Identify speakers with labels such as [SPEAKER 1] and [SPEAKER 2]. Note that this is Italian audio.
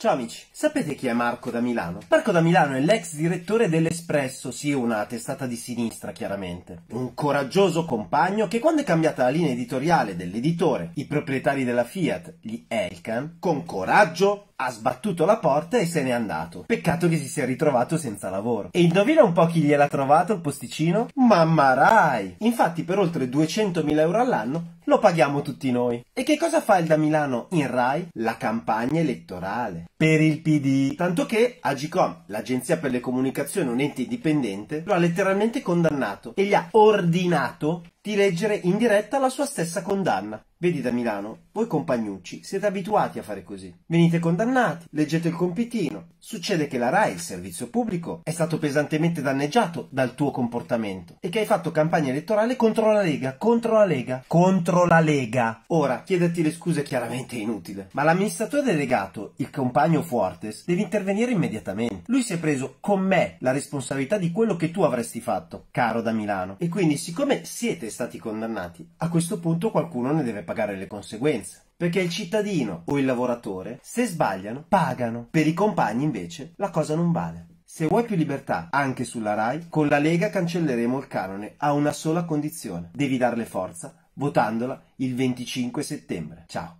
[SPEAKER 1] Ciao amici, sapete chi è Marco da Milano? Marco da Milano è l'ex direttore dell'Espresso, sì una testata di sinistra chiaramente. Un coraggioso compagno che quando è cambiata la linea editoriale dell'editore, i proprietari della Fiat, gli Elkan, con coraggio ha sbattuto la porta e se n'è andato. Peccato che si sia ritrovato senza lavoro. E indovina un po' chi gliel'ha trovato il posticino? Mamma Rai! Infatti per oltre 200.000 euro all'anno lo paghiamo tutti noi. E che cosa fa il da Milano in Rai? La campagna elettorale per il PD. Tanto che Agicom, l'agenzia per le comunicazioni, un ente indipendente, lo ha letteralmente condannato e gli ha ordinato di leggere in diretta la sua stessa condanna. Vedi da Milano, voi compagnucci siete abituati a fare così. Venite condannati, leggete il compitino. Succede che la RAI, il servizio pubblico, è stato pesantemente danneggiato dal tuo comportamento e che hai fatto campagna elettorale contro la Lega, contro la Lega, contro la Lega. Ora, chiederti le scuse è chiaramente inutile, ma l'amministratore delegato, il compagno Fuertes, deve intervenire immediatamente. Lui si è preso con me la responsabilità di quello che tu avresti fatto, caro da Milano. E quindi, siccome siete siete stati condannati, a questo punto qualcuno ne deve pagare le conseguenze. Perché il cittadino o il lavoratore, se sbagliano, pagano. Per i compagni invece la cosa non vale. Se vuoi più libertà anche sulla RAI, con la Lega cancelleremo il canone a una sola condizione. Devi darle forza votandola il 25 settembre. Ciao.